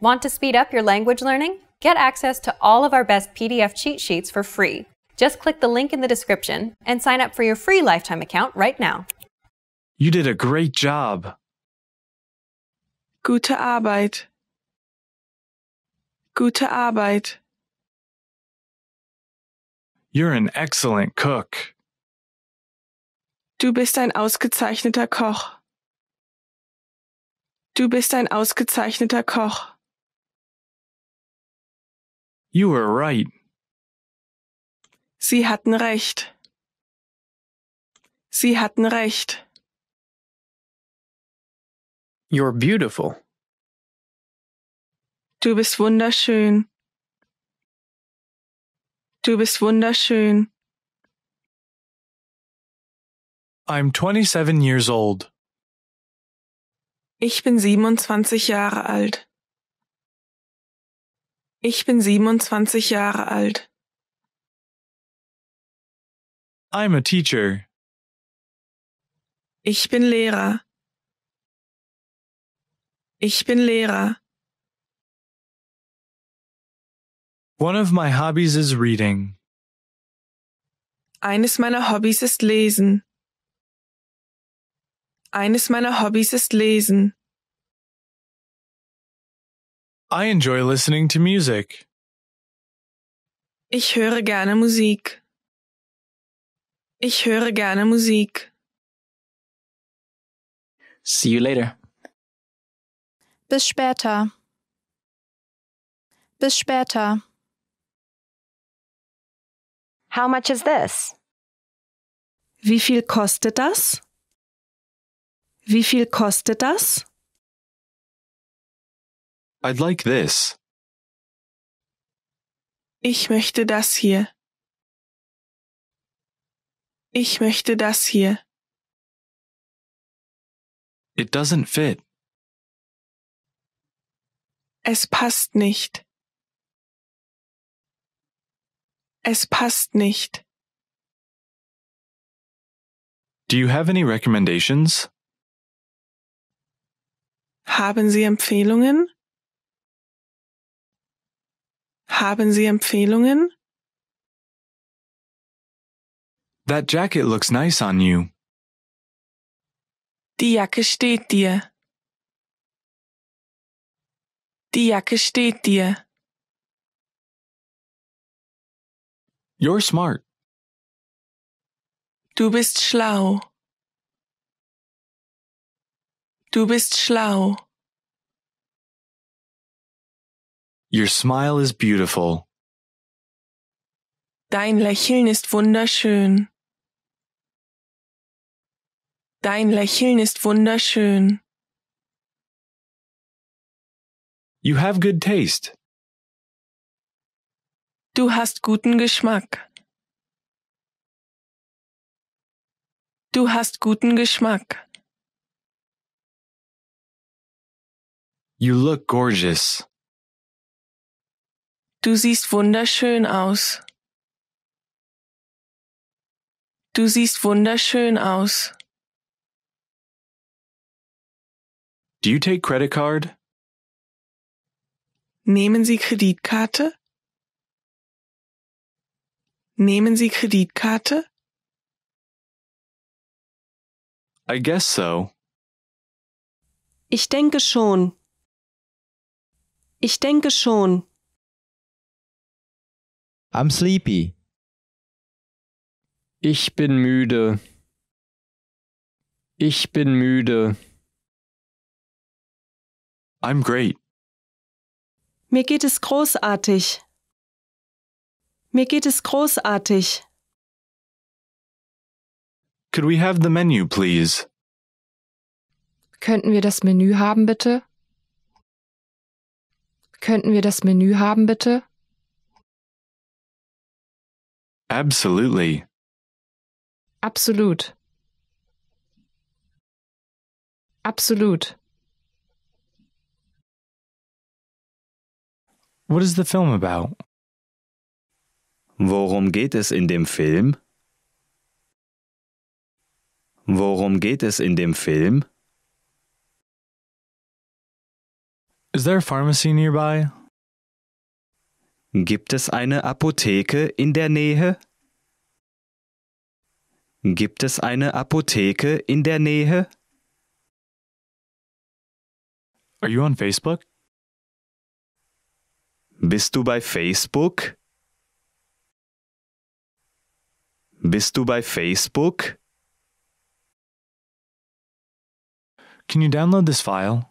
Want to speed up your language learning? Get access to all of our best PDF cheat sheets for free. Just click the link in the description and sign up for your free lifetime account right now. You did a great job. Gute Arbeit. Gute Arbeit. You're an excellent cook. Du bist ein ausgezeichneter Koch. Du bist ein ausgezeichneter Koch. You were right. Sie hatten recht. Sie hatten recht. You're beautiful. Du bist wunderschön. Du bist wunderschön. I'm 27 years old. Ich bin 27 Jahre alt. Ich bin 27 Jahre alt. I'm a teacher. Ich bin Lehrer. Ich bin Lehrer. One of my hobbies is reading. Eines meiner Hobbys ist Lesen. Eines meiner Hobbys ist Lesen. I enjoy listening to music. Ich höre gerne Musik. Ich höre gerne Musik. See you later. Bis später. Bis später. How much is this? Wie viel kostet das? Wie viel kostet das? I'd like this. Ich möchte das hier. Ich möchte das hier. It doesn't fit. Es passt nicht. Es passt nicht. Do you have any recommendations? Haben Sie Empfehlungen? Haben Sie Empfehlungen? That jacket looks nice on you. Die Jacke steht dir. Die Jacke steht dir. You're smart. Du bist schlau. Du bist schlau. Your smile is beautiful. Dein Lächeln ist wunderschön. Dein Lächeln ist wunderschön. You have good taste. Du hast guten Geschmack. Du hast guten Geschmack. You look gorgeous. Du siehst wunderschön aus. Du siehst wunderschön aus. Do you take credit card? Nehmen Sie Kreditkarte? Nehmen Sie Kreditkarte? I guess so. Ich denke schon. Ich denke schon. I'm sleepy. Ich bin müde. Ich bin müde. I'm great. Mir geht es großartig. Mir geht es großartig. Could we have the menu, please? Könnten wir das Menü haben, bitte? Könnten wir das Menü haben, bitte? Absolutely. Absolut. Absolut. What is the film about? Worum geht es in dem Film? Worum geht es in dem Film? Is there a pharmacy nearby? Gibt es eine Apotheke in der Nähe? Gibt es eine Apotheke in der Nähe? Are you on Facebook? Bist du bei Facebook? Bist du bei Facebook? Can you download this file?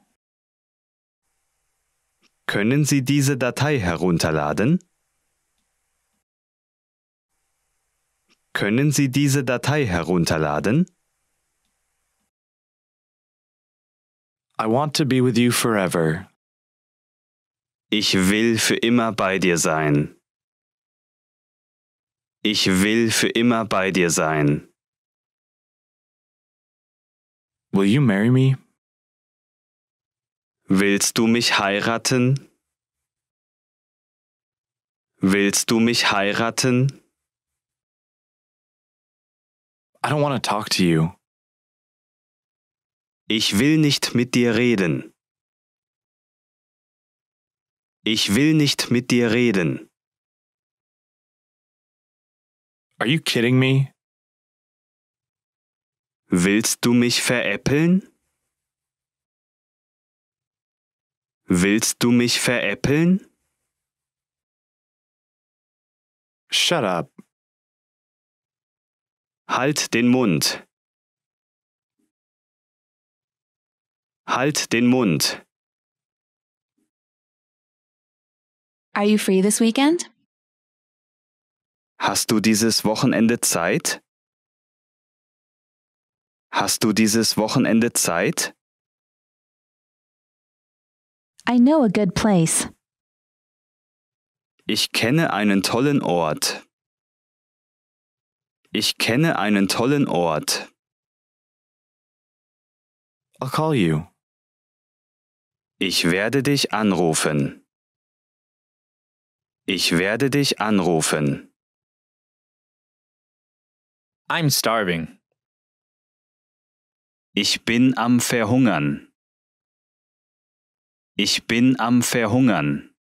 Können Sie diese Datei herunterladen? Können Sie diese Datei herunterladen? I want to be with you forever. Ich will für immer bei dir sein. Ich will für immer bei dir sein. Will you marry me? Willst du mich heiraten? Willst du mich heiraten? I don't want to talk to you. Ich will nicht mit dir reden. Ich will nicht mit dir reden. Are you kidding me? Willst du mich veräppeln? Willst du mich veräppeln? Shut up. Halt den Mund. Halt den Mund. Are you free this weekend? Hast du dieses Wochenende Zeit? Hast du dieses Wochenende Zeit? I know a good place. Ich kenne einen tollen Ort. Ich kenne einen tollen Ort. I'll call you. Ich werde dich anrufen. Ich werde dich anrufen. I'm starving. Ich bin am Verhungern. Ich bin am Verhungern.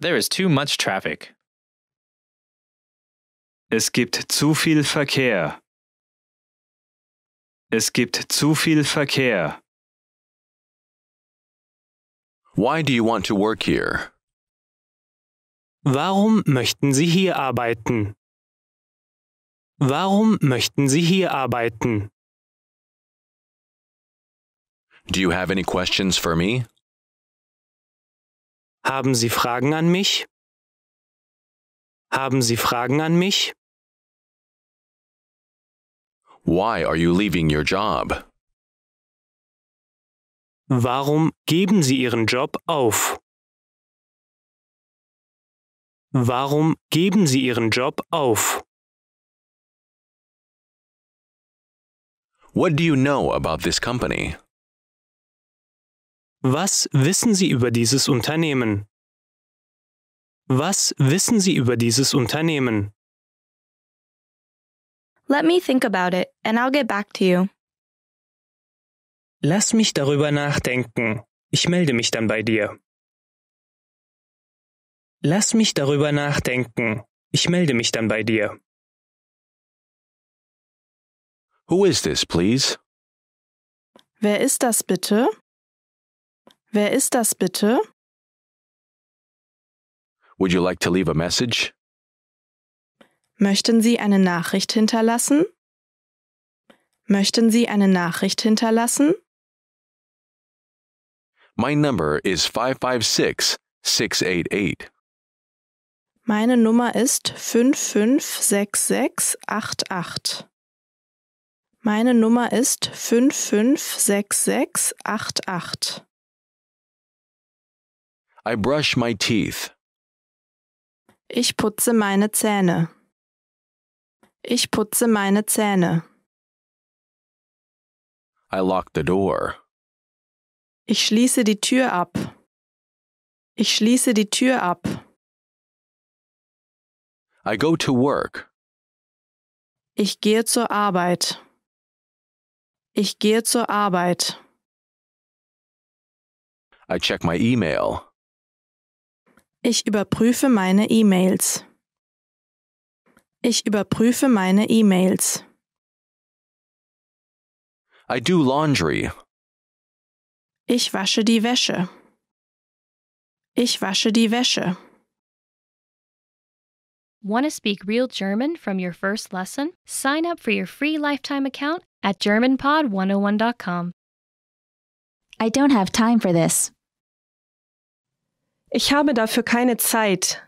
There is too much traffic. Es gibt zu viel Verkehr. Es gibt zu viel Verkehr. Why do you want to work here? Warum möchten Sie hier arbeiten? Warum möchten Sie hier arbeiten? Do you have any questions for me? Haben Sie Fragen an mich? Haben Sie Fragen an mich? Why are you leaving your job? Warum geben Sie Ihren Job auf? Warum geben Sie Ihren Job auf? What do you know about this company? Was wissen Sie über dieses Unternehmen? Was wissen Sie über dieses Unternehmen? Let me think about it and I'll get back to you. Lass mich darüber nachdenken. Ich melde mich dann bei dir. Lass mich darüber nachdenken. Ich melde mich dann bei dir. Who is this, please? Wer ist das bitte? Wer ist das bitte? Would you like to leave a message? Möchten Sie eine Nachricht hinterlassen? Möchten Sie eine Nachricht hinterlassen? My number is 556 688. Meine Nummer ist 556688. Meine Nummer ist 556688. I brush my teeth. Ich putze meine Zähne. Ich putze meine Zähne. I lock the door. Ich schließe die Tür ab. Ich schließe die Tür ab. I go to work. Ich gehe zur Arbeit. Ich gehe zur Arbeit. I check my email. Ich überprüfe meine E-Mails. Ich überprüfe meine E-Mails. I do laundry. Ich wasche die Wäsche. Ich wasche die Wäsche. Want to speak real German from your first lesson? Sign up for your free lifetime account at GermanPod101.com. I don't have time for this. Ich habe dafür keine Zeit.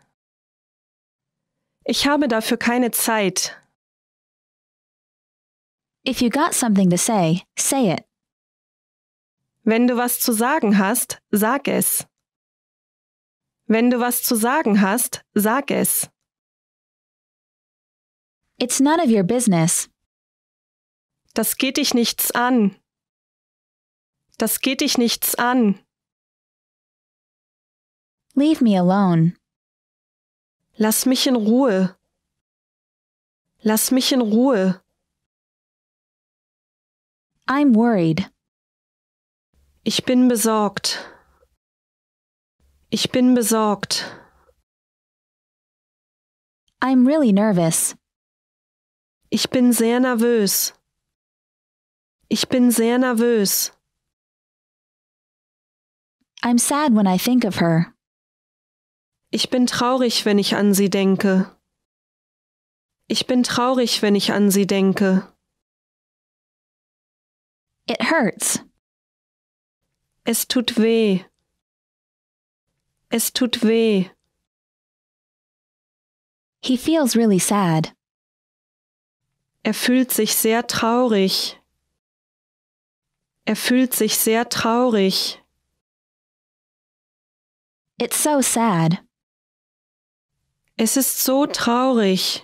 Ich habe dafür keine Zeit. If you got something to say, say it. Wenn du was zu sagen hast, sag es. Wenn du was zu sagen hast, sag es. It's none of your business. Das geht dich nichts an. Das geht dich nichts an. Leave me alone. Lass mich in Ruhe. Lass mich in Ruhe. I'm worried. Ich bin besorgt. Ich bin besorgt. I'm really nervous. Ich bin sehr nervös. Ich bin sehr nervös. I'm sad when I think of her. Ich bin traurig, wenn ich an sie denke. Ich bin traurig, wenn ich an sie denke. It hurts. Es tut weh. Es tut weh. He feels really sad. Er fühlt sich sehr traurig. Er fühlt sich sehr traurig. It's so sad. Es ist so traurig.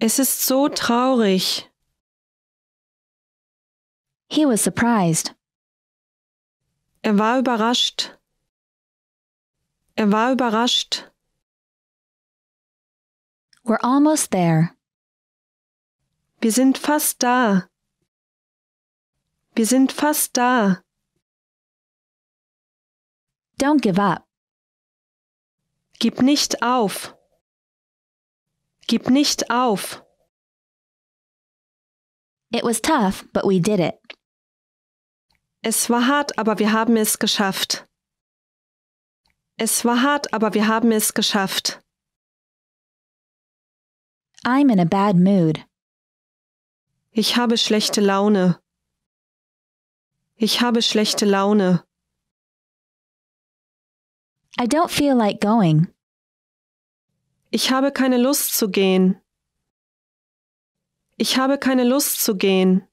Es ist so traurig. He was surprised. Er war überrascht. Er war überrascht. We're almost there. Wir sind fast da. Wir sind fast da. Don't give up. Gib nicht auf. Gib nicht auf. It was tough, but we did it. Es war hart, aber wir haben es geschafft. Es war hart, aber wir haben es geschafft. I'm in a bad mood. Ich habe schlechte Laune. Ich habe schlechte Laune. I don't feel like going. Ich habe keine Lust zu gehen. Ich habe keine Lust zu gehen.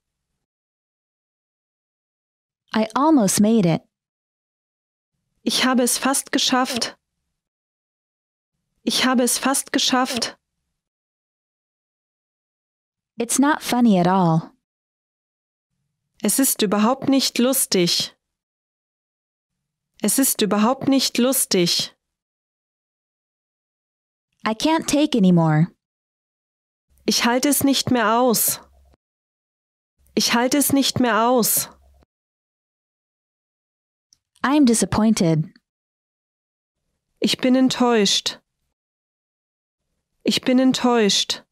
I almost made it. Ich habe es fast geschafft. Ich habe es fast geschafft. It's not funny at all. Es ist überhaupt nicht lustig. Es ist überhaupt nicht lustig. I can't take anymore. Ich halte es nicht mehr aus. Ich halte es nicht mehr aus. I'm disappointed. Ich bin enttäuscht. Ich bin enttäuscht.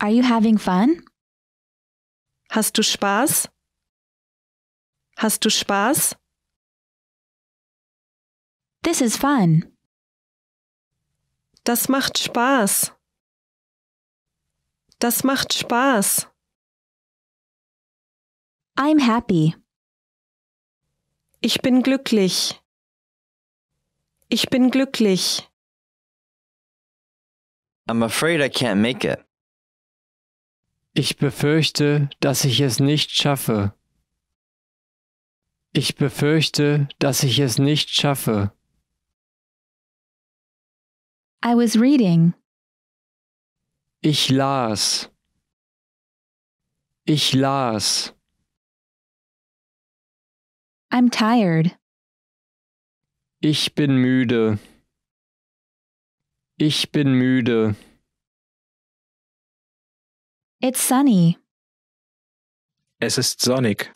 Are you having fun? Hast du Spaß? Hast du Spaß? This is fun. Das macht Spaß. Das macht Spaß. I'm happy. Ich bin glücklich. Ich bin glücklich. I'm afraid I can't make it. Ich befürchte, dass ich es nicht schaffe. Ich befürchte, dass ich es nicht schaffe. I was reading. Ich las. Ich las. I'm tired. Ich bin müde. Ich bin müde. It's sunny. Es ist sonnig.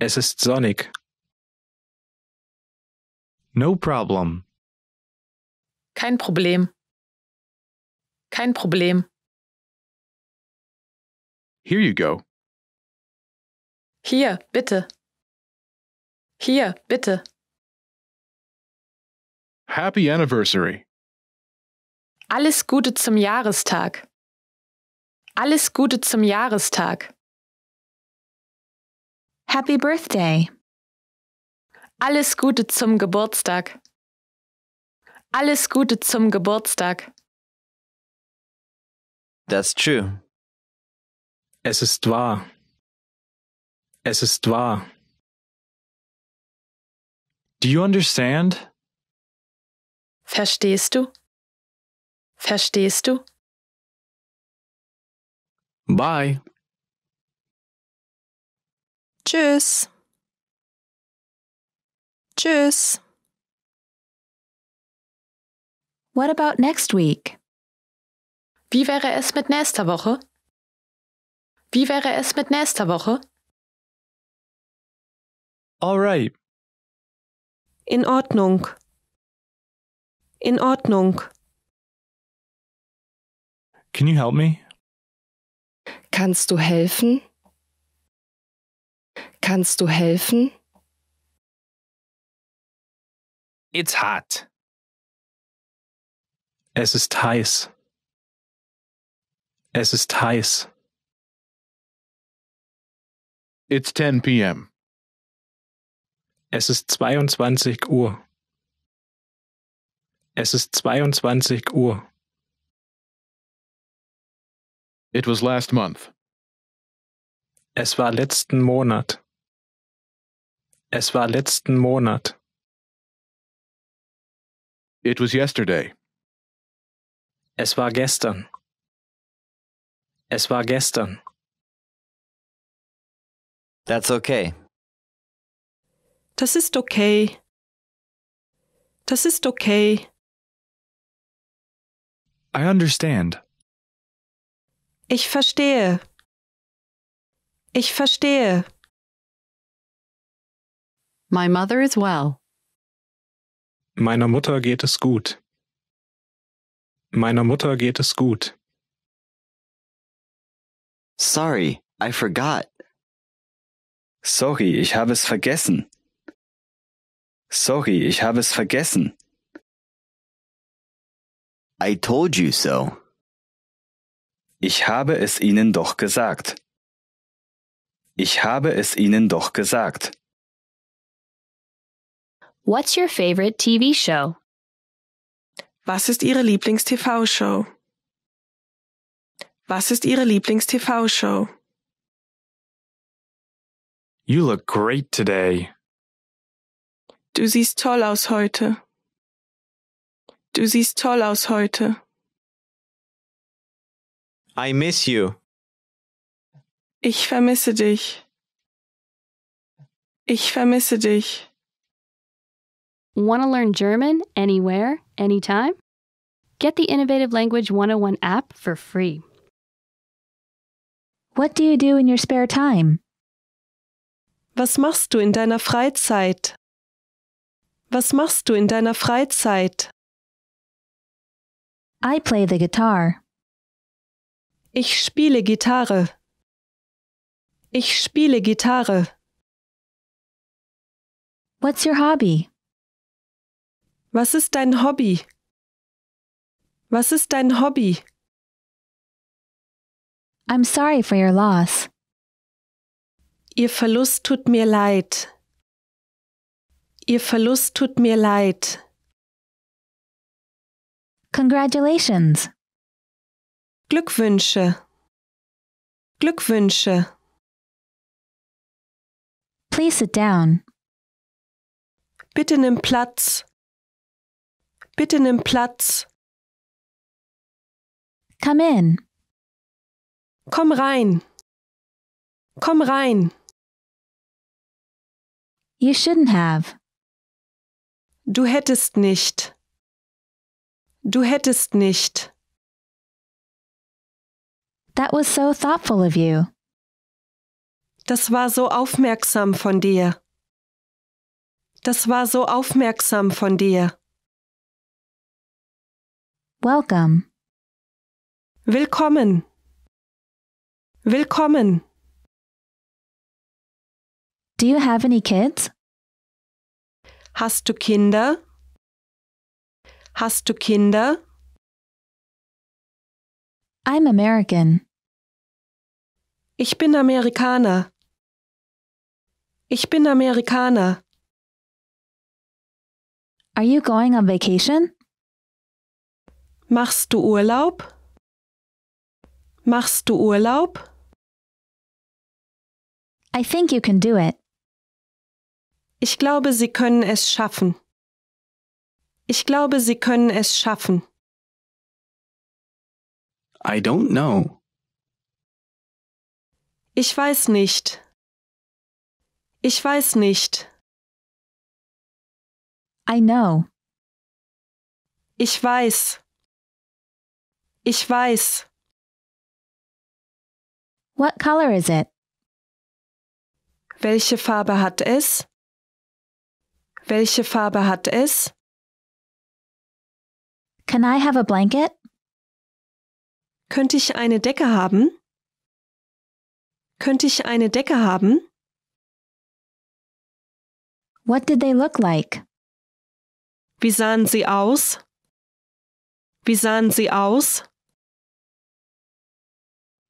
Es ist sonnig. No problem. Kein Problem. Kein Problem. Here you go. Hier, bitte. Hier, bitte. Happy anniversary. Alles Gute zum Jahrestag. Alles Gute zum Jahrestag. Happy Birthday. Alles Gute zum Geburtstag. Alles Gute zum Geburtstag. That's true. Es ist wahr. Es ist wahr. Do you understand? Verstehst du? Verstehst du? Bye. Tschüss. Tschüss. What about next week? Wie wäre es mit nächster Woche? Wie wäre es mit nächster Woche? All right. In Ordnung. In Ordnung. Can you help me? Kannst du helfen? Kannst du helfen? It's hot. Es ist heiß. Es ist heiß. It's 10 p.m. Es ist 22 Uhr. Es ist 22 Uhr. It was last month. Es war letzten Monat. Es war letzten Monat. It was yesterday. Es war gestern. Es war gestern. That's okay. Das ist okay. Das ist okay. I understand. Ich verstehe. Ich verstehe. My mother is well. Meiner Mutter geht es gut. Meiner Mutter geht es gut. Sorry, I forgot. Sorry, ich habe es vergessen. Sorry, ich habe es vergessen. I told you so. Ich habe es Ihnen doch gesagt. Ich habe es Ihnen doch gesagt. What's your favorite TV show? Was ist Ihre Lieblings-TV-Show? Was ist Ihre Lieblings-TV-Show? You look great today. Du siehst toll aus heute. Du siehst toll aus heute. I miss you. Ich vermisse dich. Ich vermisse dich. Want to learn German anywhere, anytime? Get the Innovative Language 101 app for free. What do you do in your spare time? Was machst du in deiner Freizeit? Was machst du in deiner Freizeit? I play the guitar. Ich spiele Gitarre. Ich spiele Gitarre. What's your hobby? Was ist dein Hobby? Was ist dein Hobby? I'm sorry for your loss. Ihr Verlust tut mir leid. Ihr Verlust tut mir leid. Congratulations. Glückwünsche. Glückwünsche. Please sit down. Bitte nimm Platz. Bitte nimm Platz. Come in. Komm rein. Komm rein. You shouldn't have. Du hättest nicht. Du hättest nicht. That was so thoughtful of you. Das war so aufmerksam von dir. Das war so aufmerksam von dir. Welcome. Willkommen. Willkommen. Do you have any kids? Hast du Kinder? Hast du Kinder? I'm American. Ich bin Amerikaner. Ich bin Amerikaner. Are you going on vacation? Machst du Urlaub? Machst du Urlaub? I think you can do it. Ich glaube, Sie können es schaffen. Ich glaube, Sie können es schaffen. I don't know. Ich weiß nicht. Ich weiß nicht. I know. Ich weiß. Ich weiß. What color is it? Welche Farbe hat es? Welche Farbe hat es? Can I have a blanket? Könnte ich eine Decke haben? Könnte ich eine Decke haben? What did they look like? Wie sahen sie aus? Wie sahen sie aus?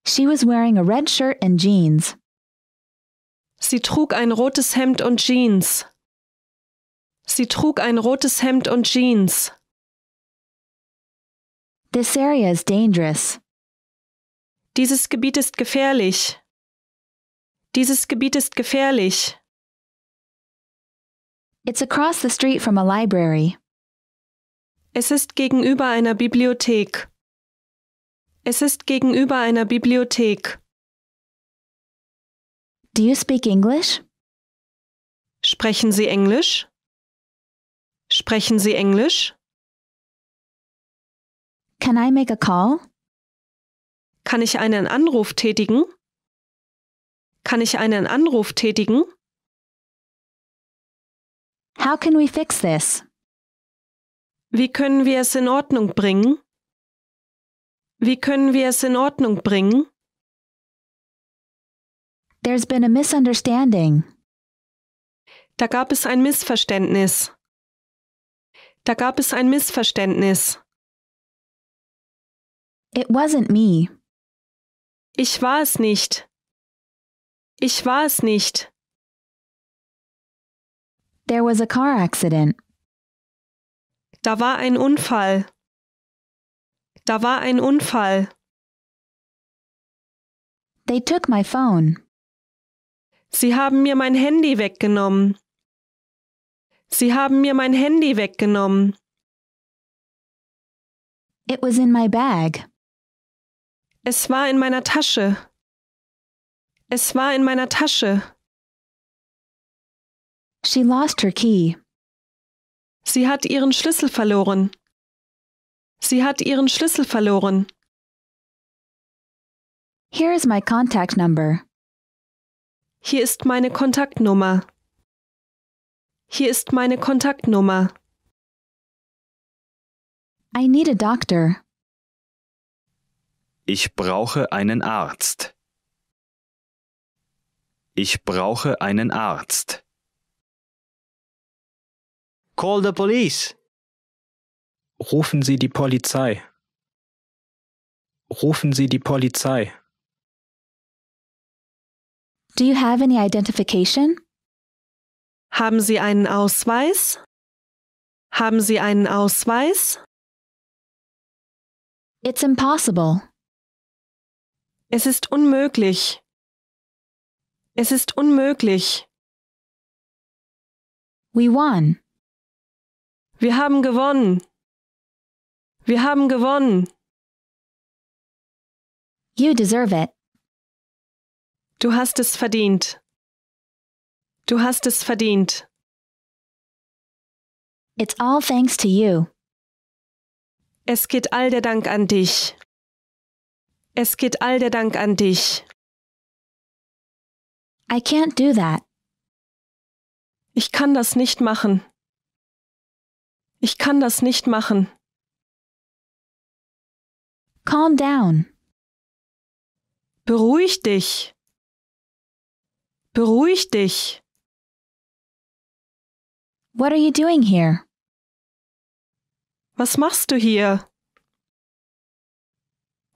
She was wearing a red shirt and jeans. Sie trug ein rotes Hemd und Jeans. Sie trug ein rotes Hemd und Jeans. This area is dangerous. Dieses Gebiet ist gefährlich. Dieses Gebiet ist gefährlich. It's across the street from a library. Es ist gegenüber einer Bibliothek. Es ist gegenüber einer Bibliothek. Do you speak English? Sprechen Sie Englisch? Sprechen Sie Englisch? Can I make a call? Kann ich einen Anruf tätigen? Kann ich einen Anruf tätigen? How can we fix this? Wie können wir es in Ordnung bringen? Wie können wir es in Ordnung bringen? There's been a misunderstanding. Da gab es ein Missverständnis. Da gab es ein Missverständnis. It wasn't me. Ich war es nicht. Ich war es nicht. There was a car accident. Da war ein Unfall. Da war ein Unfall. They took my phone. Sie haben mir mein Handy weggenommen. Sie haben mir mein Handy weggenommen. It was in my bag. Es war in meiner Tasche. Es war in meiner Tasche. She lost her key. Sie hat ihren Schlüssel verloren. Sie hat ihren Schlüssel verloren. Here is my contact number. Hier ist meine Kontaktnummer. Hier ist meine Kontaktnummer. I need a doctor. Ich brauche einen Arzt. Ich brauche einen Arzt. Call the police. Rufen Sie die Polizei. Rufen Sie die Polizei. Do you have any identification? Haben Sie einen Ausweis? Haben Sie einen Ausweis? It's impossible. Es ist unmöglich. Es ist unmöglich. We won. Wir haben gewonnen. Wir haben gewonnen. You deserve it. Du hast es verdient. Du hast es verdient. It's all thanks to you. Es geht all der Dank an dich. Es geht all der Dank an dich. I can't do that. Ich kann das nicht machen. Ich kann das nicht machen. Calm down. Beruhig dich. Beruhig dich. What are you doing here? Was machst du hier?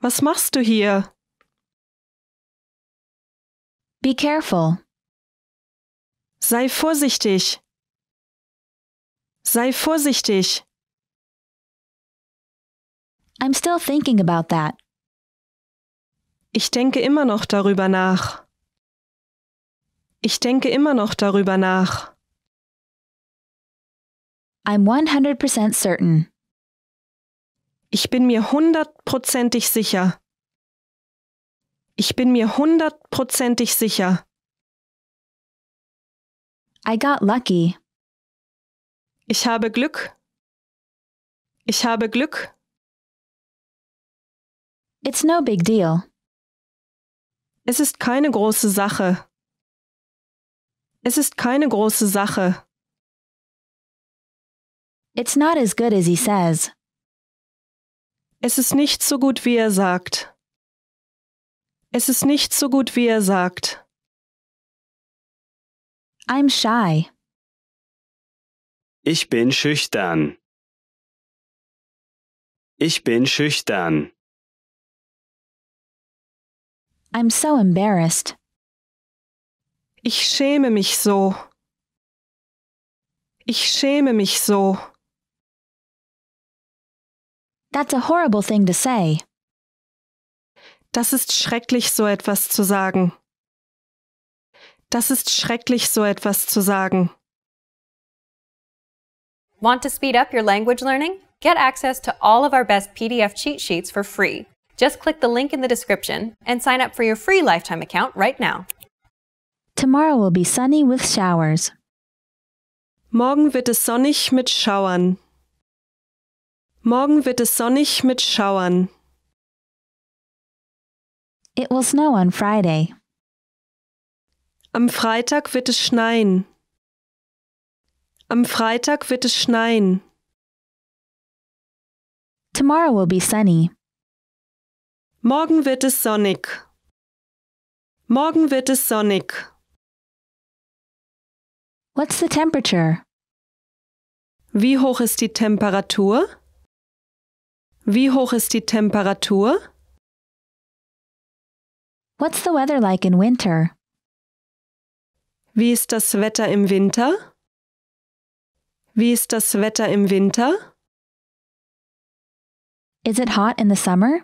Was machst du hier? Be careful. Sei vorsichtig. Sei vorsichtig. I'm still thinking about that. Ich denke immer noch darüber nach. Ich denke immer noch darüber nach. I'm 100% certain. Ich bin mir hundertprozentig sicher. Ich bin mir hundertprozentig sicher. I got lucky. Ich habe Glück. Ich habe Glück. It's no big deal. Es ist keine große Sache. Es ist keine große Sache. It's not as good as he says. Es ist nicht so gut, wie er sagt. Es ist nicht so gut, wie er sagt. I'm shy. Ich bin schüchtern. Ich bin schüchtern. I'm so embarrassed. Ich schäme mich so. Ich schäme mich so. That's a horrible thing to say. Das ist schrecklich, so etwas zu sagen. Das ist schrecklich, so etwas zu sagen. Want to speed up your language learning? Get access to all of our best PDF cheat sheets for free. Just click the link in the description and sign up for your free lifetime account right now. Tomorrow will be sunny with showers. Morgen wird es sonnig mit Schauern. Morgen wird es sonnig mit Schauern. It will snow on Friday. Am Freitag wird es schneien. Am Freitag wird es schneien. Tomorrow will be sunny. Morgen wird es sonnig. Morgen wird es sonnig. What's the temperature? Wie hoch ist die Temperatur? Wie hoch ist die Temperatur? What's the weather like in winter? Wie ist das Wetter im Winter? Wie ist das Wetter im Winter? Is it hot in the summer?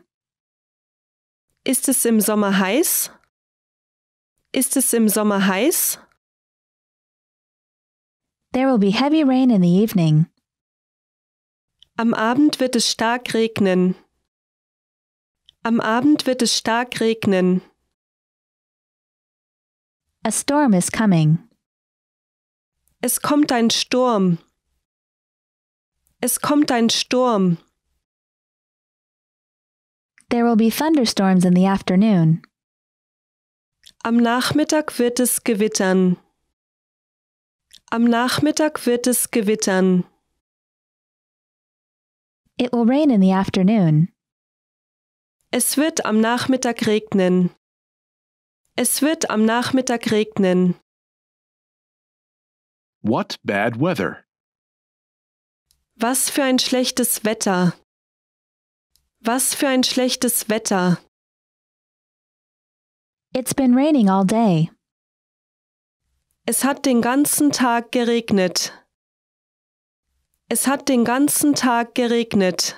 Ist es im Sommer heiß? Ist es im Sommer heiß? There will be heavy rain in the evening. Am Abend wird es stark regnen. Am Abend wird es stark regnen. A storm is coming. Es kommt ein Sturm. Es kommt ein Sturm. There will be thunderstorms in the afternoon. Am Nachmittag wird es gewittern. Am Nachmittag wird es gewittern. It will rain in the afternoon. Es wird am Nachmittag regnen. Es wird am Nachmittag regnen. What bad weather. Was für ein schlechtes Wetter. Was für ein schlechtes Wetter. It's been raining all day. Es hat den ganzen Tag geregnet. Es hat den ganzen Tag geregnet.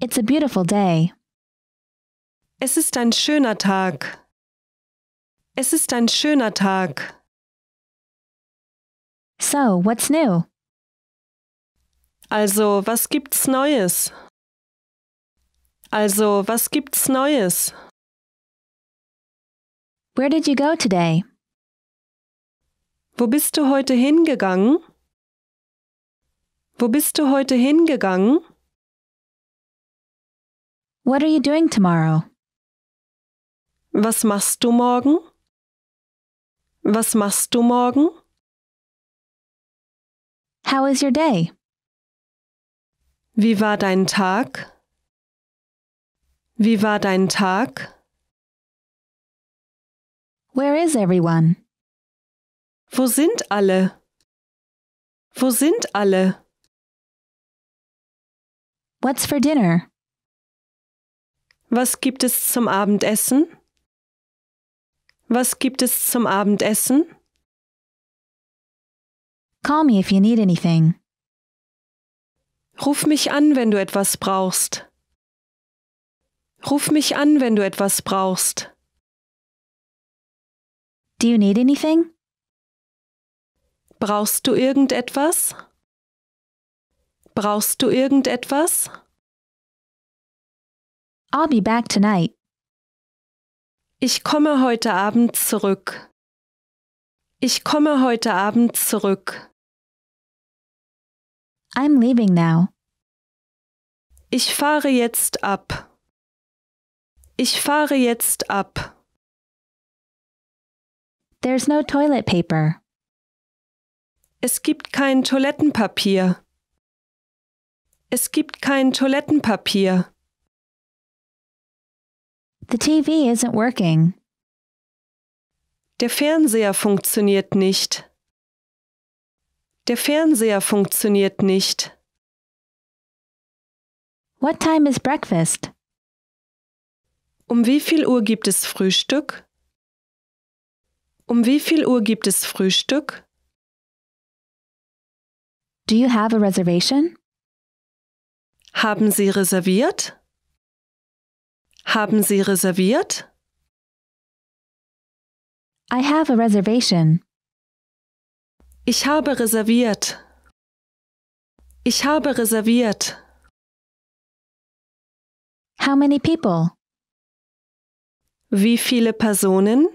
It's a beautiful day. Es ist ein schöner Tag. Es ist ein schöner Tag. So, what's new? Also, was gibt's Neues? Also, was gibt's Neues? Where did you go today? Wo bist du heute hingegangen? Wo bist du heute hingegangen? What are you doing tomorrow? Was machst du morgen? Was machst du morgen? How is your day? Wie war dein Tag? Wie war dein Tag? Where is everyone? Wo sind alle? Wo sind alle? What's for dinner? Was gibt es zum Abendessen? Was gibt es zum Abendessen? Call me if you need anything. Ruf mich an, wenn du etwas brauchst. Ruf mich an, wenn du etwas brauchst. Do you need anything? Brauchst du irgendetwas? Brauchst du irgendetwas? I'll be back tonight. Ich komme heute Abend zurück. Ich komme heute Abend zurück. I'm leaving now. Ich fahre jetzt ab. Ich fahre jetzt ab. There's no toilet paper. Es gibt kein Toilettenpapier. Es gibt kein Toilettenpapier. The TV isn't working. Der Fernseher funktioniert nicht. Der Fernseher funktioniert nicht. What time is breakfast? Um wie viel Uhr gibt es Frühstück? Um wie viel Uhr gibt es Frühstück? Do you have a reservation? Haben Sie reserviert? Haben Sie reserviert? I have a reservation. Ich habe reserviert. Ich habe reserviert. How many people? Wie viele Personen?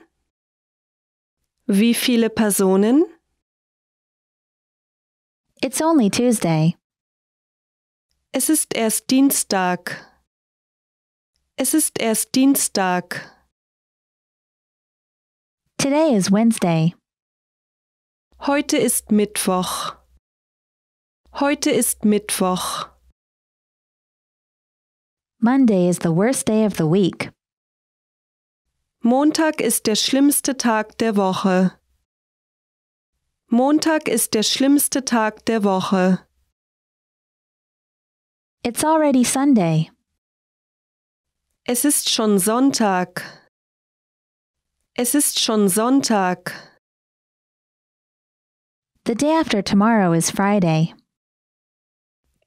Wie viele Personen? It's only Tuesday. Es ist erst Dienstag. Es ist erst Dienstag. Today is Wednesday. Heute ist Mittwoch. Heute ist Mittwoch. Monday is the worst day of the week. Montag ist der schlimmste Tag der Woche. Montag ist der schlimmste Tag der Woche. It's already Sunday. Es ist schon Sonntag. Es ist schon Sonntag. The day after tomorrow is Friday.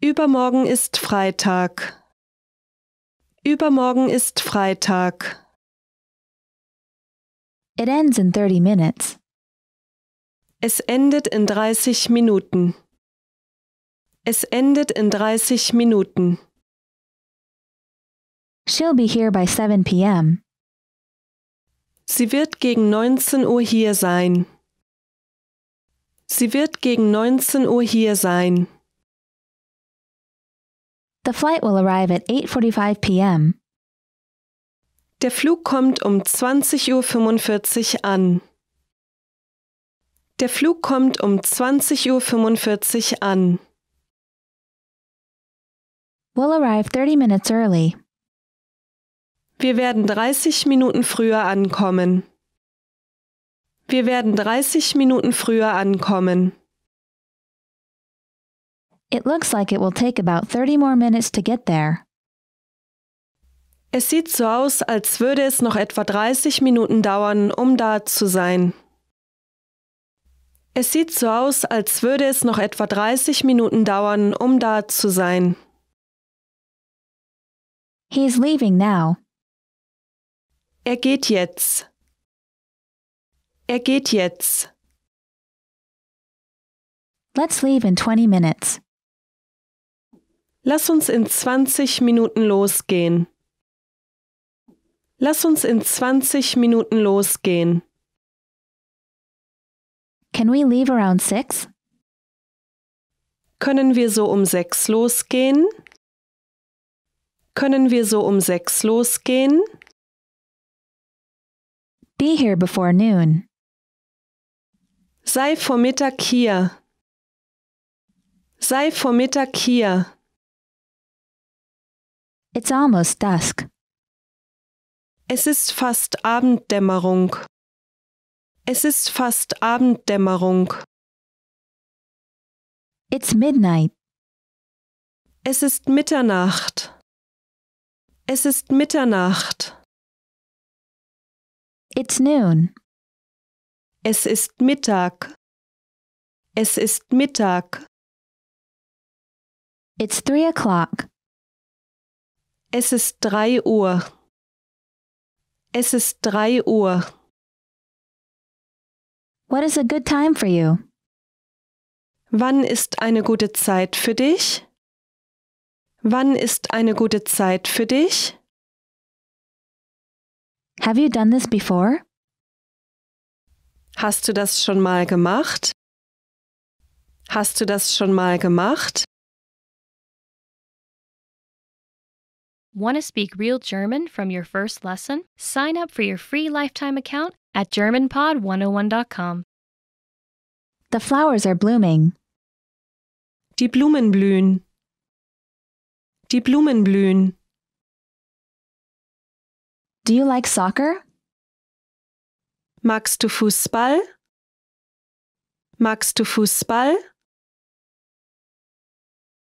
Übermorgen ist Freitag. Übermorgen ist Freitag. It ends in 30 minutes. Es endet in 30 Minuten. Es endet in 30 Minuten. She'll be here by 7 p.m. Sie wird gegen 19 Uhr hier sein. Sie wird gegen 19 Uhr hier sein. The flight will arrive at 8:45 p.m. Der Flug kommt um 20.45 Uhr an. Der Flug kommt um 20.45 Uhr an. We'll arrive 30 minutes early. Wir werden 30 Minuten früher ankommen. Wir werden 30 Minuten früher ankommen. It looks like it will take about 30 more minutes to get there. Es sieht so aus, als würde es noch etwa 30 Minuten dauern, um da zu sein. Es sieht so aus, als würde es noch etwa 30 Minuten dauern, um da zu sein. He's leaving now. Er geht jetzt. Er geht jetzt. Let's leave in 20 minutes. Lass uns in 20 Minuten losgehen. Lass uns in 20 Minuten losgehen. Can we leave around 6? Können wir so um 6 losgehen? Können wir so um 6 losgehen? Be here before noon. Sei vor Mittag hier. Sei vor Mittag hier. It's almost dusk. Es ist fast Abenddämmerung. Es ist fast Abenddämmerung. It's midnight. Es ist Mitternacht. Es ist Mitternacht. It's noon. Es ist Mittag. Es ist Mittag. It's three o'clock. Es ist drei Uhr. Es ist drei Uhr. What is a good time for you? Wann ist eine gute Zeit für dich? Wann ist eine gute Zeit für dich? Have you done this before? Hast du das schon mal gemacht? Hast du das schon mal gemacht? Want to speak real German from your first lesson? Sign up for your free lifetime account at germanpod101.com. The flowers are blooming. Die Blumen blühen. Die Blumen blühen. Do you like soccer? Magst du Fußball? Magst du Fußball?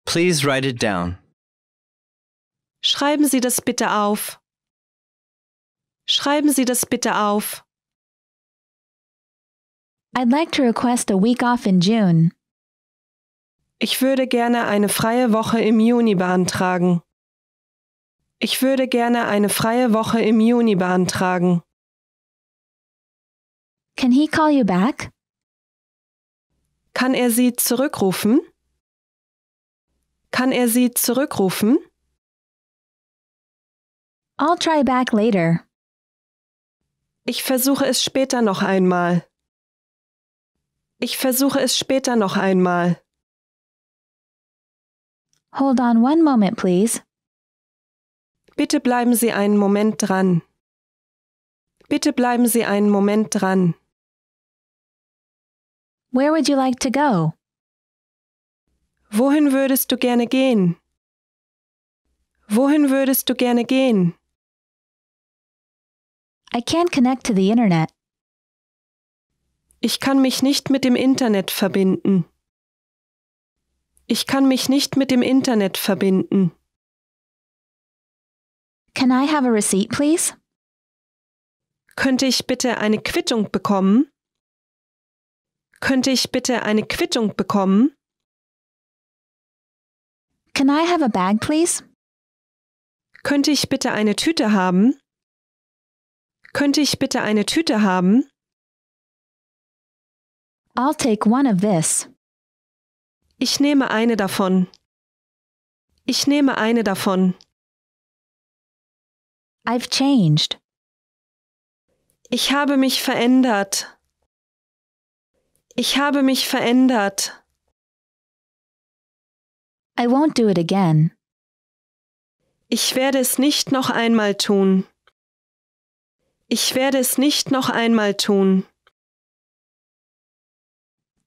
Please write it down. Schreiben Sie das bitte auf. Schreiben Sie das bitte auf. I'd like to request a week off in June. Ich würde gerne eine freie Woche im Juni beantragen. Ich würde gerne eine freie Woche im Juni beantragen. Can he call you back? Kann er sie zurückrufen? Kann er sie zurückrufen? I'll try back later. Ich versuche es später noch einmal. Ich versuche es später noch einmal. Hold on one moment, please. Bitte bleiben Sie einen Moment dran. Bitte bleiben Sie einen Moment dran. Where would you like to go? Wohin würdest du gerne gehen? Wohin würdest du gerne gehen? I can't connect to the internet. Ich kann mich nicht mit dem Internet verbinden. Ich kann mich nicht mit dem Internet verbinden. Can I have a receipt, please? Könnte ich bitte eine Quittung bekommen? Könnte ich bitte eine Quittung bekommen? Can I have a bag, please? Könnte ich bitte eine Tüte haben? Könnte ich bitte eine Tüte haben? I'll take one of this. Ich nehme eine davon. Ich nehme eine davon. I've changed. Ich habe mich verändert. Ich habe mich verändert. I won't do it again. Ich werde es nicht noch einmal tun. Ich werde es nicht noch einmal tun.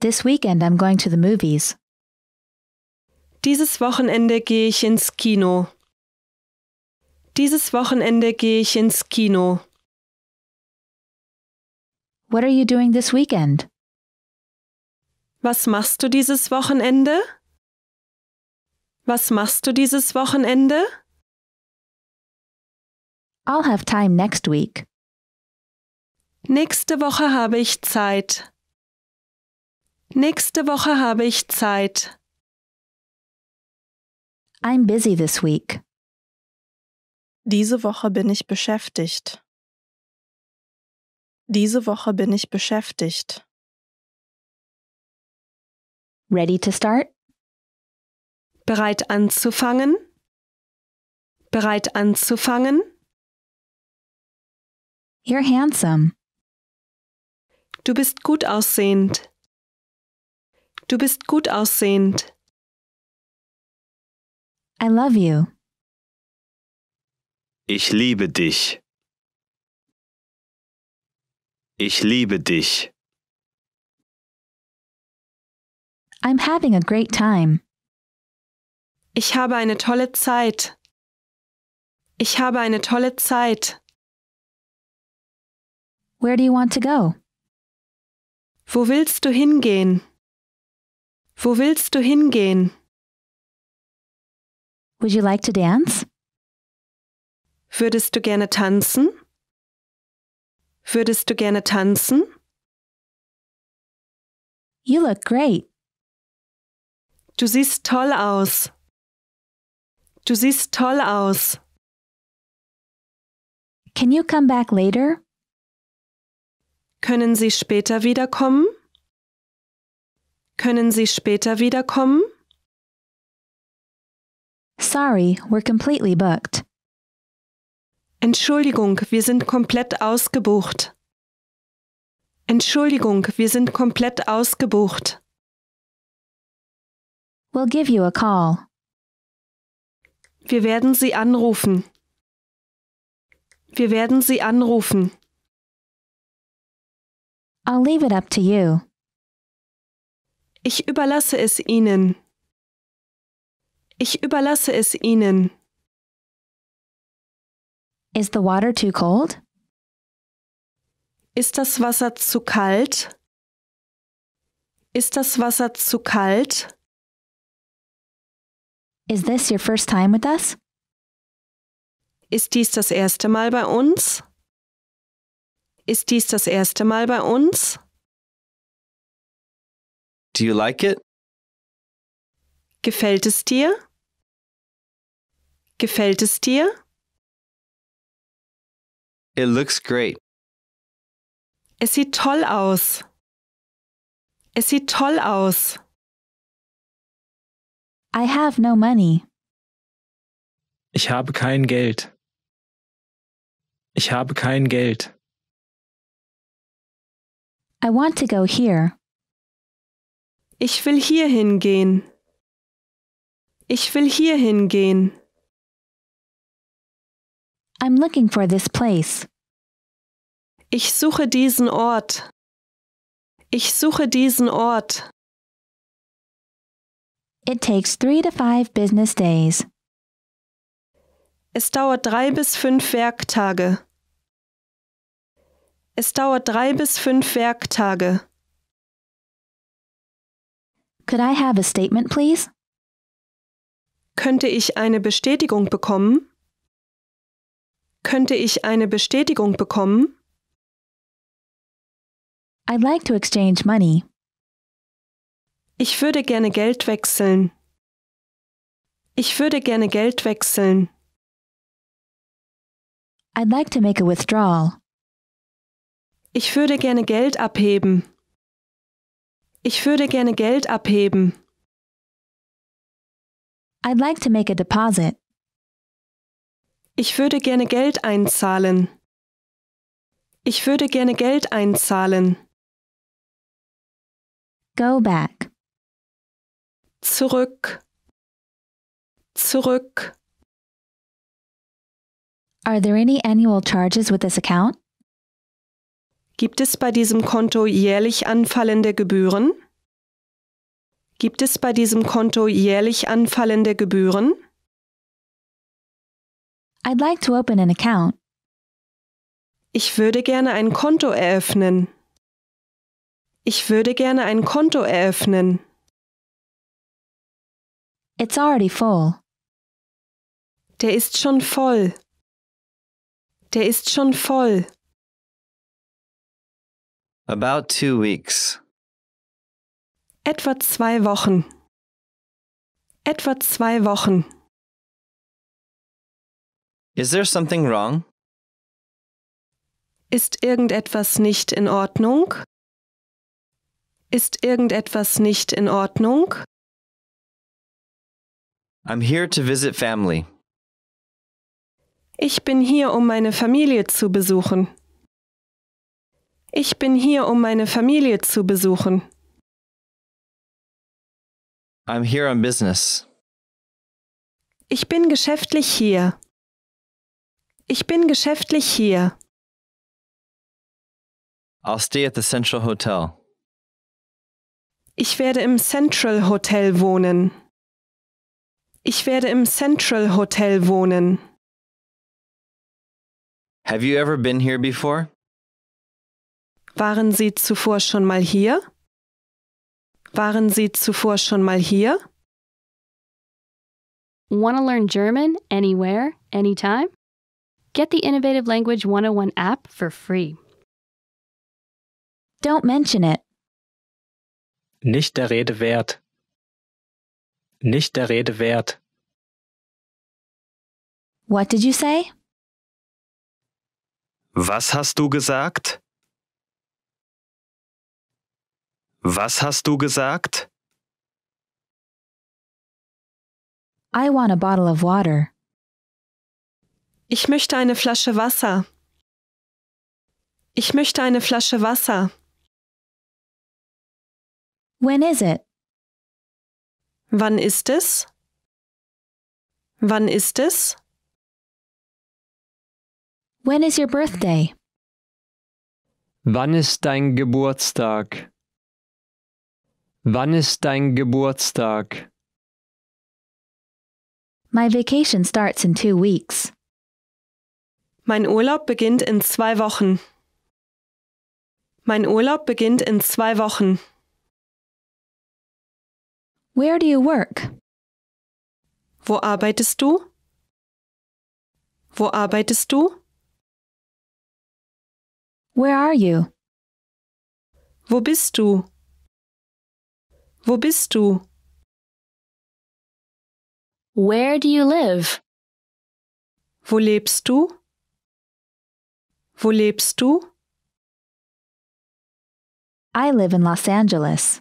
This weekend I'm going to the movies. Dieses Wochenende gehe ich ins Kino. Dieses Wochenende gehe ich ins Kino. What are you doing this weekend? Was machst du dieses Wochenende? Was machst du dieses Wochenende? I'll have time next week. Nächste Woche habe ich Zeit. Nächste Woche habe ich Zeit. I'm busy this week. Diese Woche bin ich beschäftigt. Diese Woche bin ich beschäftigt. Ready to start? Bereit anzufangen? Bereit anzufangen? You're handsome. Du bist gut aussehend. Du bist gut aussehend. I love you. Ich liebe dich. Ich liebe dich. I'm having a great time. Ich habe eine tolle Zeit. Ich habe eine tolle Zeit. Where do you want to go? Wo willst du hingehen? Wo willst du hingehen? Would you like to dance? Würdest du gerne tanzen? Würdest du gerne tanzen? You look great. Du siehst toll aus. Du siehst toll aus. Can you come back later? Können Sie später wiederkommen? Können Sie später wiederkommen? Sorry, we're completely booked. Entschuldigung, wir sind komplett ausgebucht. Entschuldigung, wir sind komplett ausgebucht. We'll give you a call. Wir werden Sie anrufen. Wir werden Sie anrufen. I'll leave it up to you. Ich überlasse es Ihnen. Ich überlasse es Ihnen. Is the water too cold? Ist das Wasser zu kalt? Ist das Wasser zu kalt? Is this your first time with us? Ist dies das erste Mal bei uns? Ist dies das erste Mal bei uns? Do you like it? Gefällt es dir? Gefällt es dir? It looks great. Es sieht toll aus. Es sieht toll aus. I have no money. Ich habe kein Geld. Ich habe kein Geld. I want to go here. Ich will hierhin gehen. Ich will hierhin gehen. I'm looking for this place. Ich suche diesen Ort. Ich suche diesen Ort. It takes three to five business days. Es dauert drei bis fünf Werktage. Es dauert drei bis fünf Werktage. Could I have a statement, please? Könnte ich eine Bestätigung bekommen? Könnte ich eine Bestätigung bekommen? I'd like to exchange money. Ich würde gerne Geld wechseln. Ich würde gerne Geld wechseln. I'd like to make a withdrawal. Ich würde gerne Geld abheben. Ich würde gerne Geld abheben. I'd like to make a deposit. Ich würde gerne Geld einzahlen. Ich würde gerne Geld einzahlen. Go back zurück, zurück. Are there any annual charges with this account? Gibt es bei diesem Konto jährlich anfallende Gebühren? Gibt es bei diesem Konto jährlich anfallende Gebühren? I'd like to open an account. Ich würde gerne ein Konto eröffnen. Ich würde gerne ein Konto eröffnen. It's already full. Der ist schon voll. Der ist schon voll. About two weeks. Etwa zwei Wochen. Etwa zwei Wochen. Is there something wrong? Ist irgendetwas nicht in Ordnung? Ist irgendetwas nicht in Ordnung? I'm here to visit family. Ich bin hier, um meine Familie zu besuchen. Ich bin hier, um meine Familie zu besuchen. I'm here on business. Ich bin geschäftlich hier. Ich bin geschäftlich hier. I'll stay at the Central Hotel. Ich werde im Central Hotel wohnen. Ich werde im Central Hotel wohnen. Have you ever been here before? Waren Sie zuvor schon mal hier? Waren Sie zuvor schon mal hier? Want to learn German anywhere, anytime? Get the Innovative Language 101 app for free. Don't mention it. Nicht der Rede wert. Nicht der Rede wert. What did you say? Was hast du gesagt? Was hast du gesagt? I want a bottle of water. Ich möchte eine Flasche Wasser. Ich möchte eine Flasche Wasser. When is it? Wann ist es? Wann ist es? When is your birthday? Wann ist dein Geburtstag? Wann ist dein Geburtstag? My vacation starts in two weeks. Mein Urlaub beginnt in zwei Wochen. Mein Urlaub beginnt in zwei Wochen. Where do you work? Wo arbeitest du? Wo arbeitest du? Where are you? Wo bist du? Wo bist du? Where do you live? Wo lebst du? Wo lebst du? I live in Los Angeles.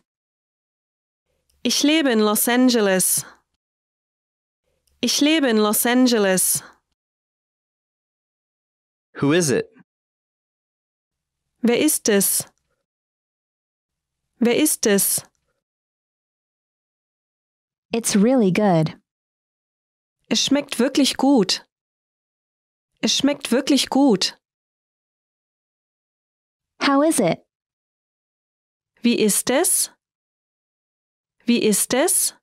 Ich lebe in Los Angeles. Ich lebe in Los Angeles. Who is it? Wer ist es? Wer ist es? It's really good. Es schmeckt wirklich gut. Es schmeckt wirklich gut. How is it? Wie ist es? Wie ist es?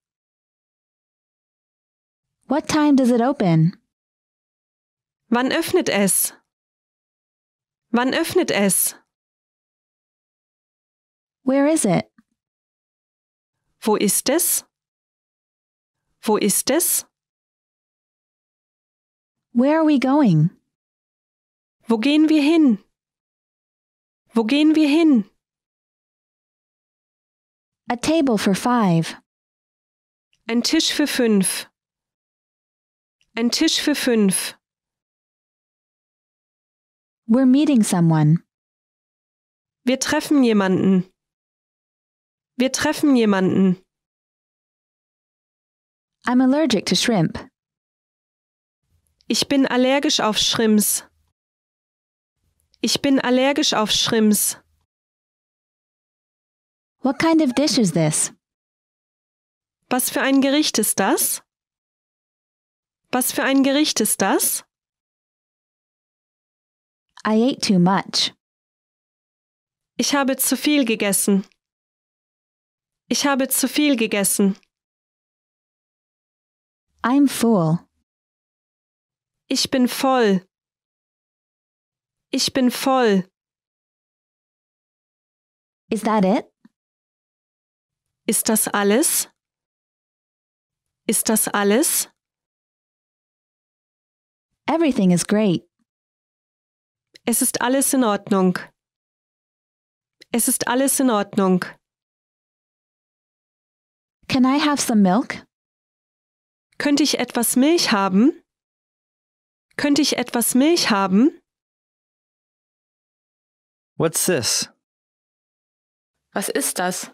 What time does it open? Wann öffnet es? Wann öffnet es? Where is it? Wo ist es? Wo ist es? Where are we going? Wo gehen wir hin? Wo gehen wir hin? A table for five. Ein Tisch für fünf. Ein Tisch für fünf. We're meeting someone. Wir treffen jemanden. Wir treffen jemanden. I'm allergic to shrimp. Ich bin allergisch auf Shrimps. Ich bin allergisch auf Shrimps. What kind of dish is this? Was für ein Gericht ist das? Was für ein Gericht ist das? I ate too much. Ich habe zu viel gegessen. Ich habe zu viel gegessen. I'm full. Ich bin voll. Ich bin voll. Is that it? Ist das alles? Ist das alles? Everything is great. Es ist alles in Ordnung. Es ist alles in Ordnung. Can I have some milk? Könnte ich etwas Milch haben? Könnte ich etwas Milch haben? What's this? Was ist das?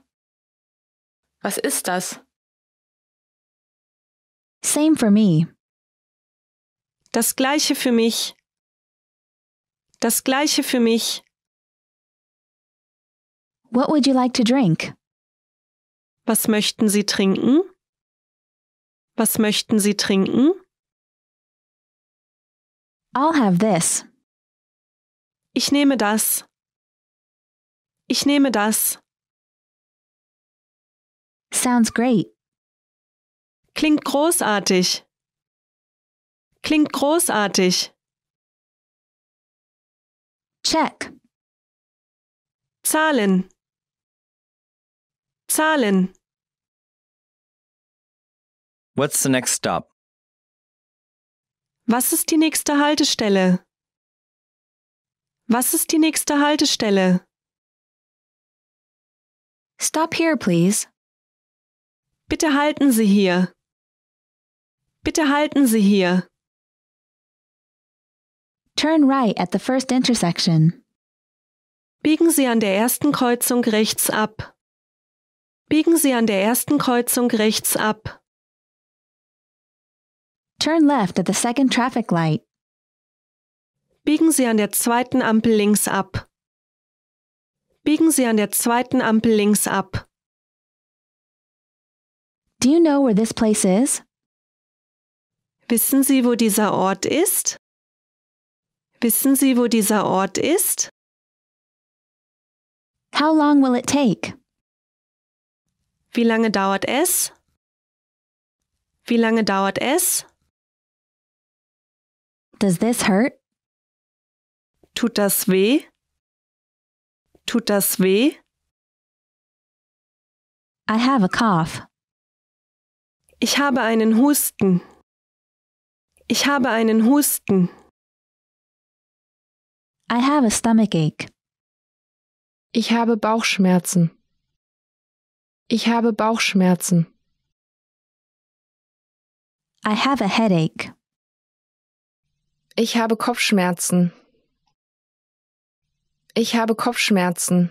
Was ist das? Same for me. Das gleiche für mich. Das gleiche für mich. What would you like to drink? Was möchten Sie trinken? Was möchten Sie trinken? I'll have this. Ich nehme das. Ich nehme das. Sounds great. Klingt großartig. Klingt großartig. Check. Zahlen. Zahlen. What's the next stop? Was ist die nächste Haltestelle? Was ist die nächste Haltestelle? Stop here, please. Bitte halten Sie hier. Bitte halten Sie hier. Turn right at the first intersection. Biegen Sie an der ersten Kreuzung rechts ab. Biegen Sie an der ersten Kreuzung rechts ab. Turn left at the second traffic light. Biegen Sie an der zweiten Ampel links ab. Biegen Sie an der zweiten Ampel links ab. Do you know where this place is? Wissen Sie, wo dieser Ort ist? Wissen Sie, wo dieser Ort ist? How long will it take? Wie lange dauert es? Wie lange dauert es? Does this hurt? Tut das weh? Tut das weh? I have a cough. Ich habe einen Husten. Ich habe einen Husten. I have a stomach ache. Ich habe Bauchschmerzen. Ich habe Bauchschmerzen. I have a headache. Ich habe Kopfschmerzen. Ich habe Kopfschmerzen.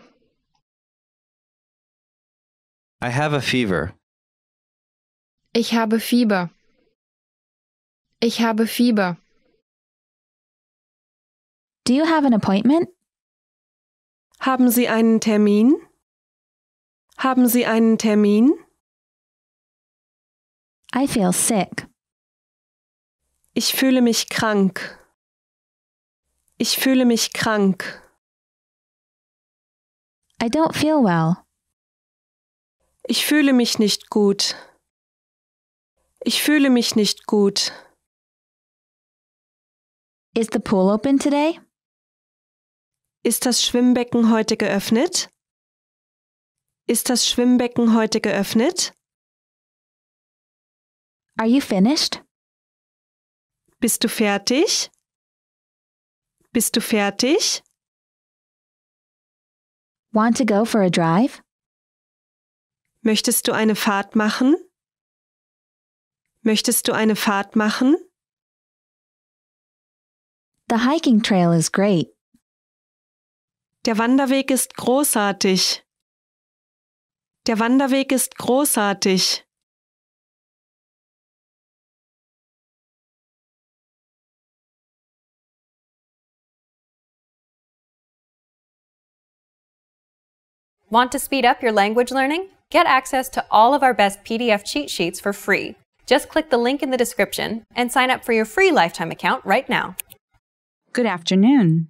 I have a fever. Ich habe Fieber. Ich habe Fieber. Do you have an appointment? Haben Sie einen Termin? Haben Sie einen Termin? I feel sick. Ich fühle mich krank. Ich fühle mich krank. I don't feel well. Ich fühle mich nicht gut. Ich fühle mich nicht gut. Is the pool open today? Ist das Schwimmbecken heute geöffnet? Ist das Schwimmbecken heute geöffnet? Are you finished? Bist du fertig? Bist du fertig? Want to go for a drive? Möchtest du eine Fahrt machen? Möchtest du eine Fahrt machen? The hiking trail is great. Der Wanderweg ist großartig. Der Wanderweg ist großartig. Want to speed up your language learning? Get access to all of our best PDF cheat sheets for free. Just click the link in the description and sign up for your free lifetime account right now. Good afternoon.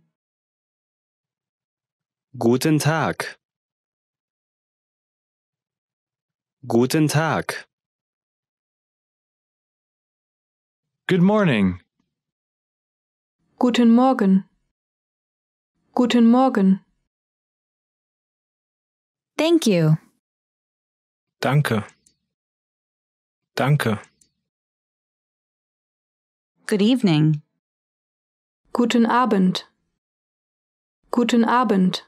Guten Tag. Guten Tag. Good morning. Guten Morgen. Guten Morgen. Thank you. Danke. Danke. Good evening. Guten Abend. Guten Abend.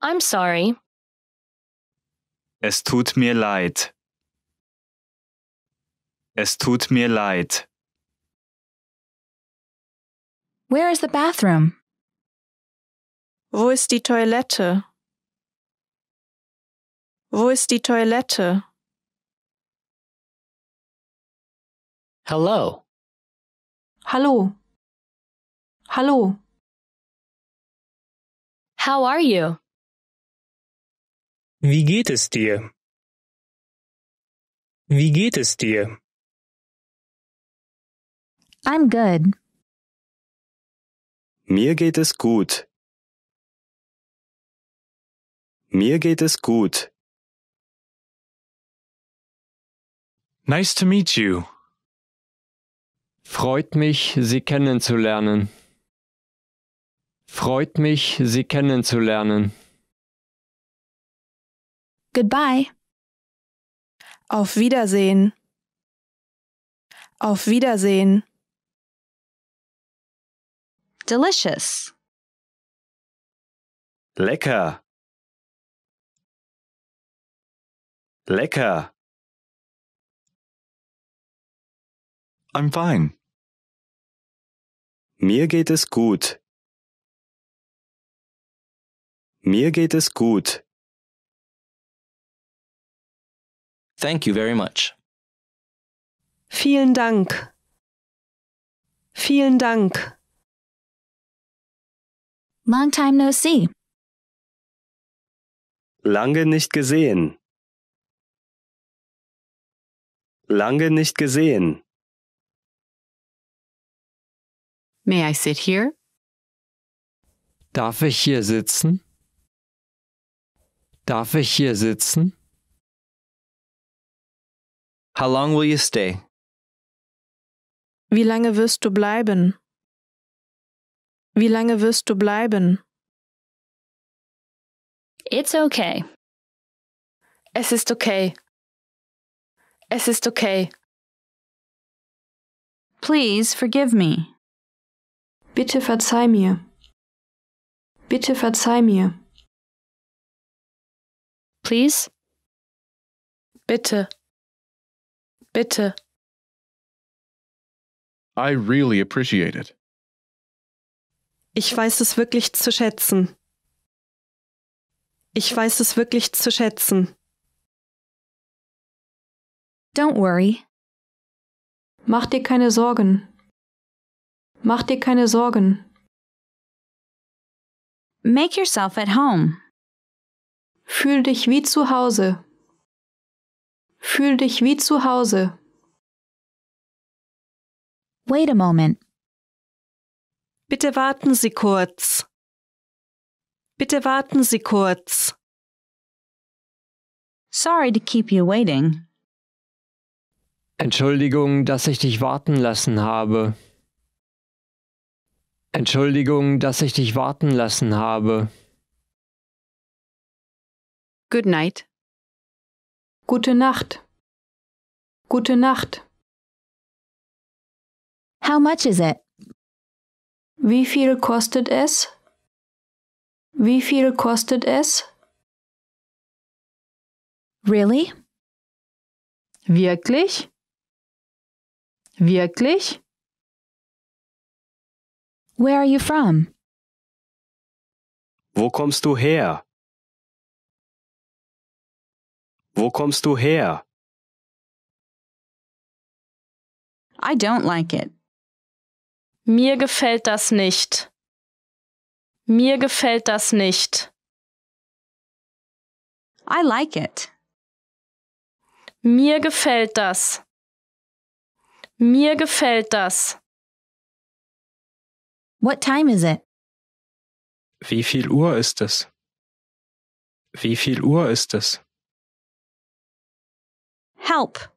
I'm sorry. Es tut mir leid. Es tut mir leid. Where is the bathroom? Wo ist die Toilette? Wo ist die Toilette? Hello. Hallo. Hallo. How are you? Wie geht es dir? Wie geht es dir? I'm good. Mir geht es gut. Mir geht es gut. Nice to meet you. Freut mich, Sie kennenzulernen. Freut mich, Sie kennenzulernen. Goodbye. Auf Wiedersehen. Auf Wiedersehen. Delicious. Lecker. Lecker. I'm fine. Mir geht es gut. Mir geht es gut. Thank you very much. Vielen Dank. Vielen Dank. Long time no see. Lange nicht gesehen. Lange nicht gesehen. May I sit here? Darf ich hier sitzen? Darf ich hier sitzen? How long will you stay? Wie lange wirst du bleiben? Wie lange wirst du bleiben? It's okay. Es ist okay. Es ist okay. Please forgive me. Bitte verzeih mir. Bitte verzeih mir. Please. Bitte. Bitte. I really appreciate it. Ich weiß es wirklich zu schätzen. Ich weiß es wirklich zu schätzen. Don't worry. Mach dir keine Sorgen. Mach dir keine Sorgen. Make yourself at home. Fühl dich wie zu Hause. Fühl dich wie zu Hause. Wait a moment. Bitte warten Sie kurz. Bitte warten Sie kurz. Sorry to keep you waiting. Entschuldigung, dass ich dich warten lassen habe. Entschuldigung, dass ich dich warten lassen habe. Good night. Gute Nacht. Gute Nacht. How much is it? Wie viel kostet es? Wie viel kostet es? Really? Wirklich? Wirklich? Where are you from? Wo kommst du her? Wo kommst du her? I don't like it. Mir gefällt das nicht. Mir gefällt das nicht. I like it. Mir gefällt das. Mir gefällt das. What time is it? Wie viel Uhr ist es? Wie viel Uhr ist es? Help.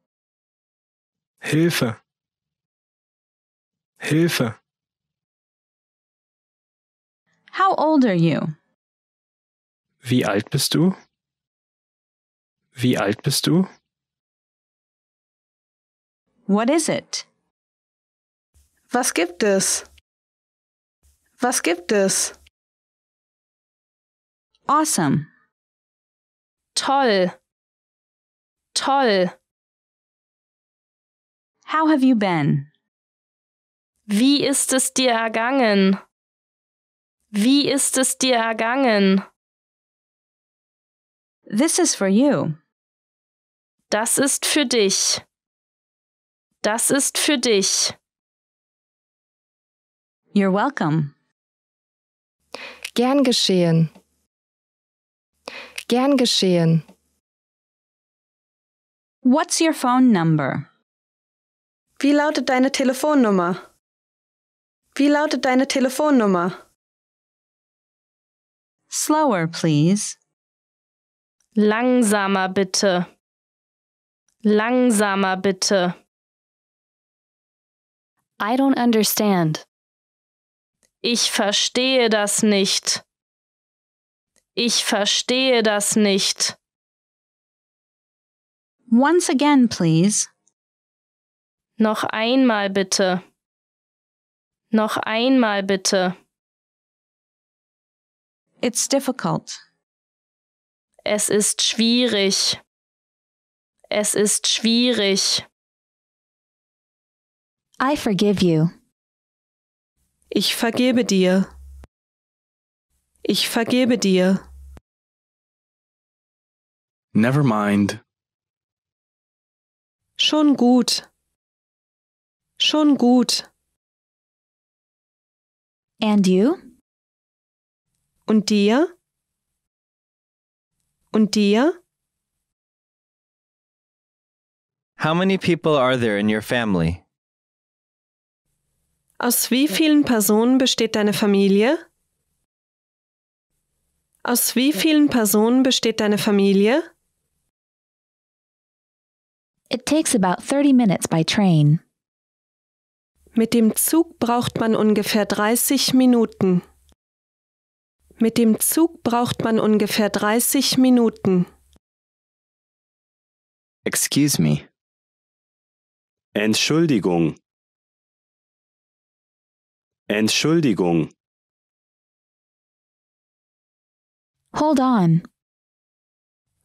Hilfe. Hilfe. How old are you? Wie alt bist du? Wie alt bist du? What is it? Was gibt es? Was gibt es? Awesome. Toll. Toll. How have you been? Wie ist es dir ergangen? Wie ist es dir ergangen? This is for you. Das ist für dich. Das ist für dich. You're welcome. Gern geschehen. Gern geschehen. What's your phone number? Wie lautet deine Telefonnummer? Wie lautet deine Telefonnummer? Slower, please. Langsamer bitte. Langsamer bitte. I don't understand. Ich verstehe das nicht. Ich verstehe das nicht. Once again, please. Noch einmal bitte. Noch einmal bitte. It's difficult. Es ist schwierig. Es ist schwierig. I forgive you. Ich vergebe dir. Ich vergebe dir. Never mind. Schon gut. Schon gut. And you? Und dir? Und dir? How many people are there in your family? Aus wie vielen Personen besteht deine Familie? Aus wie vielen Personen besteht deine Familie? It takes about 30 minutes by train. Mit dem Zug braucht man ungefähr 30 Minuten. Mit dem Zug braucht man ungefähr 30 Minuten. Excuse me. Entschuldigung. Entschuldigung. Hold on.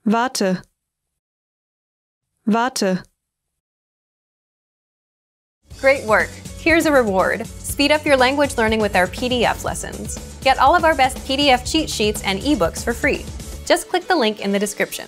Warte. Warte. Great work. Here's a reward. Speed up your language learning with our PDF lessons. Get all of our best PDF cheat sheets and ebooks for free. Just click the link in the description.